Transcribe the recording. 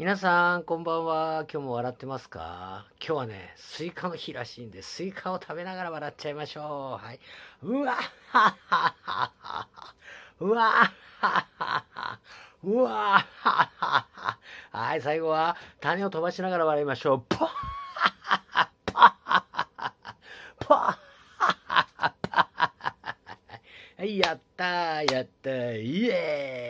皆さん、こんばんは。今日も笑ってますか今日はね、スイカの日らしいんで、スイカを食べながら笑っちゃいましょう。はい。うわっはっはっはっは。うわっはっはっは。うわっはっはっは。はい、最後は、種を飛ばしながら笑いましょう。ぽッはっはっは。ぽっはっは。ぽッはっはっは。やったー、やったー、イエーイ